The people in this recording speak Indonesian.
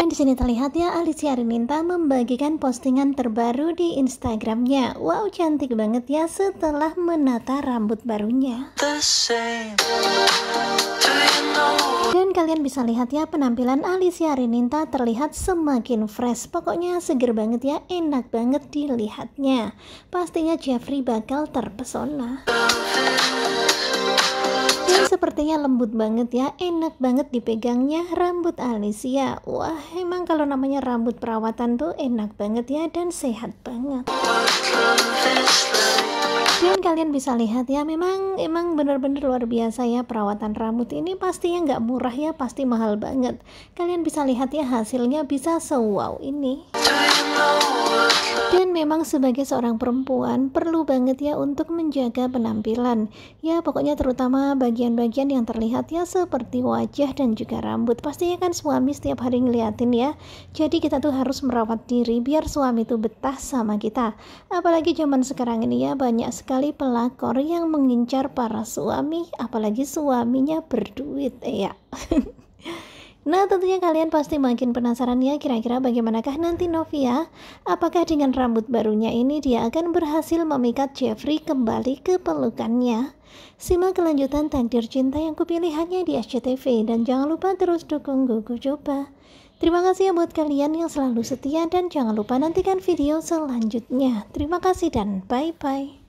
Dan di sini terlihat ya Alicia Rininta membagikan postingan terbaru di Instagramnya. Wow cantik banget ya setelah menata rambut barunya. Dan kalian bisa lihat ya penampilan Alicia Rininta terlihat semakin fresh Pokoknya seger banget ya, enak banget dilihatnya Pastinya Jeffrey bakal terpesona Sepertinya lembut banget ya, enak banget dipegangnya rambut Alicia. Wah, emang kalau namanya rambut perawatan tuh enak banget ya dan sehat banget. Dan kalian bisa lihat ya, memang emang bener-bener luar biasa ya perawatan rambut ini pastinya nggak murah ya, pasti mahal banget. Kalian bisa lihat ya hasilnya bisa sewow ini. Dan memang sebagai seorang perempuan perlu banget ya untuk menjaga penampilan. Ya pokoknya terutama bagian-bagian yang terlihat ya seperti wajah dan juga rambut. Pastinya kan suami setiap hari ngeliatin ya. Jadi kita tuh harus merawat diri biar suami tuh betah sama kita. Apalagi zaman sekarang ini ya banyak sekali pelakor yang mengincar para suami apalagi suaminya berduit eh, ya. Nah tentunya kalian pasti makin penasaran ya kira-kira bagaimanakah nanti Novia? Apakah dengan rambut barunya ini dia akan berhasil memikat Jeffrey kembali ke pelukannya? Simak kelanjutan takdir cinta yang kupilih hanya di SCTV dan jangan lupa terus dukung Gugu Coba. Terima kasih ya buat kalian yang selalu setia dan jangan lupa nantikan video selanjutnya. Terima kasih dan bye-bye.